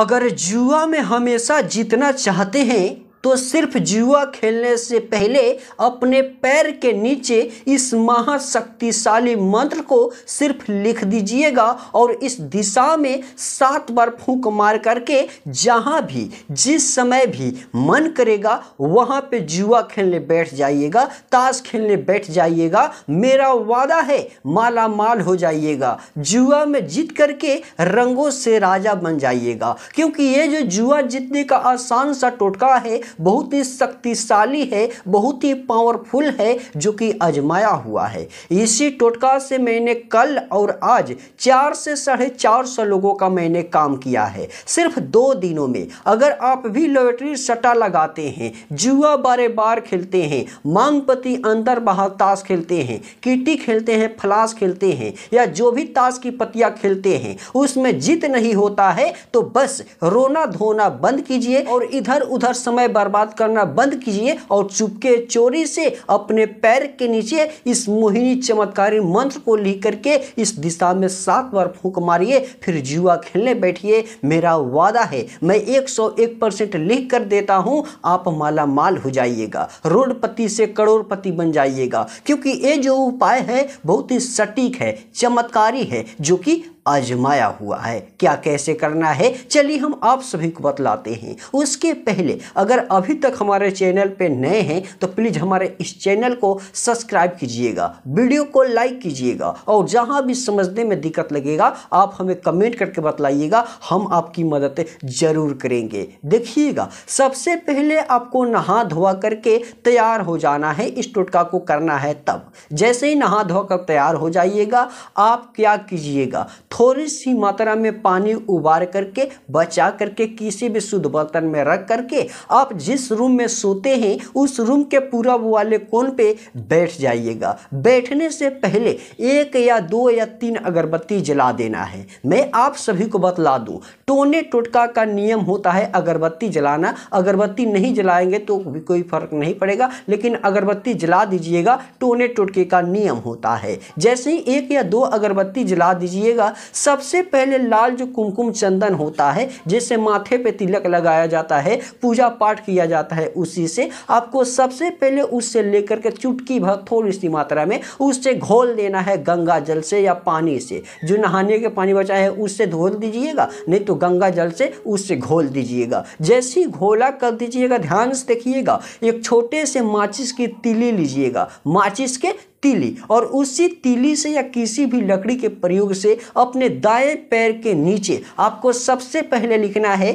अगर जुआ में हमेशा जीतना चाहते हैं तो सिर्फ जुआ खेलने से पहले अपने पैर के नीचे इस महाशक्तिशाली मंत्र को सिर्फ लिख दीजिएगा और इस दिशा में सात बार फूंक मार करके जहाँ भी जिस समय भी मन करेगा वहाँ पे जुआ खेलने बैठ जाइएगा ताश खेलने बैठ जाइएगा मेरा वादा है माला माल हो जाइएगा जुआ में जीत करके रंगों से राजा बन जाइएगा क्योंकि ये जो जुआ जीतने का आसान सा टोटका है बहुत ही शक्तिशाली है बहुत ही पावरफुल है जो कि आजमाया हुआ है इसी टोटका से मैंने कल और आज चार से साढ़े चार सौ लोगों का मैंने काम किया है सिर्फ दो दिनों में अगर आप भी लॉटरी सट्टा लगाते हैं जुआ बारे बार खेलते हैं मांगपति अंदर बाहर ताश खेलते हैं किटी खेलते हैं फलास खेलते हैं या जो भी ताश की पतिया खेलते हैं उसमें जीत नहीं होता है तो बस रोना धोना बंद कीजिए और इधर उधर समय बर्बाद करना बंद कीजिए और चुपके चोरी से अपने पैर के नीचे इस मोहिनी चमत्कारी मंत्र को लिख करके इस दिशा में सात बार फूक मारिए फिर जुआ खेलने बैठिए मेरा वादा है मैं एक सौ एक परसेंट लिख कर देता हूँ आप माला माल हो जाइएगा रोडपति से करोड़पति बन जाइएगा क्योंकि ये जो उपाय है बहुत ही सटीक है चमत्कारी है जो कि आजमाया हुआ है क्या कैसे करना है चलिए हम आप सभी को बतलाते हैं उसके पहले अगर अभी तक हमारे चैनल पे नए हैं तो प्लीज़ हमारे इस चैनल को सब्सक्राइब कीजिएगा वीडियो को लाइक कीजिएगा और जहाँ भी समझने में दिक्कत लगेगा आप हमें कमेंट करके बतलाइएगा हम आपकी मदद ज़रूर करेंगे देखिएगा सबसे पहले आपको नहा धोवा करके तैयार हो जाना है इस टोटका को करना है तब जैसे ही नहा धोकर तैयार हो जाइएगा आप क्या कीजिएगा थोड़ी सी मात्रा में पानी उबार करके बचा करके किसी भी शुद्ध बर्तन में रख करके आप जिस रूम में सोते हैं उस रूम के पूरा वाले कोण पे बैठ जाइएगा बैठने से पहले एक या दो या तीन अगरबत्ती जला देना है मैं आप सभी को बतला दूँ टोने टोटका का नियम होता है अगरबत्ती जलाना अगरबत्ती नहीं जलाएंगे तो भी कोई फर्क नहीं पड़ेगा लेकिन अगरबत्ती जला दीजिएगा टोने टोटके का नियम होता है जैसे ही एक या दो अगरबत्ती जला दीजिएगा सबसे पहले लाल जो कुमकुम चंदन होता है जिसे माथे पे तिलक लगाया जाता है पूजा पाठ किया जाता है उसी से आपको सबसे पहले उससे लेकर के चुटकी भर थोड़ी सी मात्रा में उससे घोल देना है गंगा जल से या पानी से जो नहाने के पानी बचा है उससे धोल दीजिएगा नहीं तो गंगा जल से उससे घोल दीजिएगा जैसे ही घोला कर दीजिएगा ध्यान से देखिएगा एक छोटे से माचिस की तिली लीजिएगा माचिस के तीली और उसी तीली से या किसी भी लकड़ी के प्रयोग से अपने दाएं पैर के नीचे आपको सबसे पहले लिखना है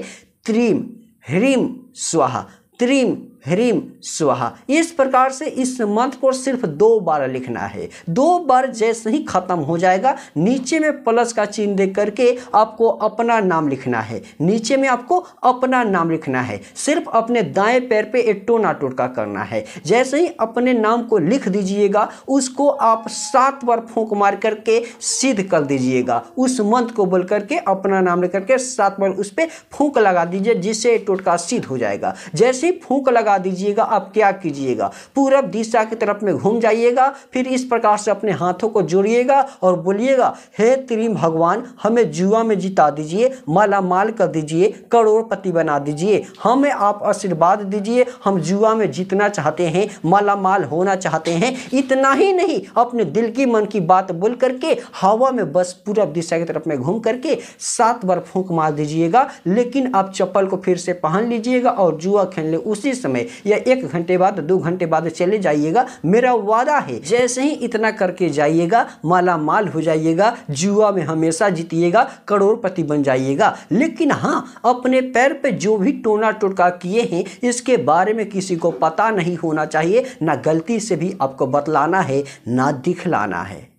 त्रिम ह्रीम स्वाहा त्रिम ह्रीम स्वाहा इस प्रकार से इस मंत्र को सिर्फ दो बार लिखना है दो बार जैसे ही खत्म हो जाएगा नीचे में प्लस का चिन्ह दे करके आपको अपना नाम लिखना है नीचे में आपको अपना नाम लिखना है सिर्फ अपने दाएं पैर पे एक टोना टोटका करना है जैसे ही अपने नाम को लिख दीजिएगा उसको आप सात बार फूंक मार करके सिद्ध कर दीजिएगा उस मंत्र को बोल करके अपना नाम लिख करके सात बार उस पर फूक लगा दीजिए जिससे टोटका सिद्ध हो जाएगा जैसे ही फूंक लगा लगा दीजिएगा आप क्या कीजिएगा पूरब दिशा की तरफ में घूम जाइएगा फिर इस प्रकार से अपने हाथों को जोड़िएगा और बोलिएगा हे त्रिम भगवान हमें जुआ में जिता दीजिए माला माल कर दीजिए करोड़पति बना दीजिए हमें आप आशीर्वाद दीजिए हम जुआ में जीतना चाहते हैं माला माल होना चाहते हैं इतना ही नहीं अपने दिल की मन की बात बोल करके हवा में बस पूरब दिशा की तरफ में घूम करके सात बार फूंक मार दीजिएगा लेकिन आप चप्पल को फिर से पहन लीजिएगा और जुआ खेलने उसी समय समय या एक घंटे बाद दो घंटे बाद चले जाइएगा मेरा वादा है जैसे ही इतना करके जाइएगा माला माल हो जाइएगा जुआ में हमेशा जीतिएगा करोड़पति बन जाइएगा लेकिन हाँ अपने पैर पे जो भी टोना टोटका किए हैं इसके बारे में किसी को पता नहीं होना चाहिए ना गलती से भी आपको बतलाना है ना दिखलाना है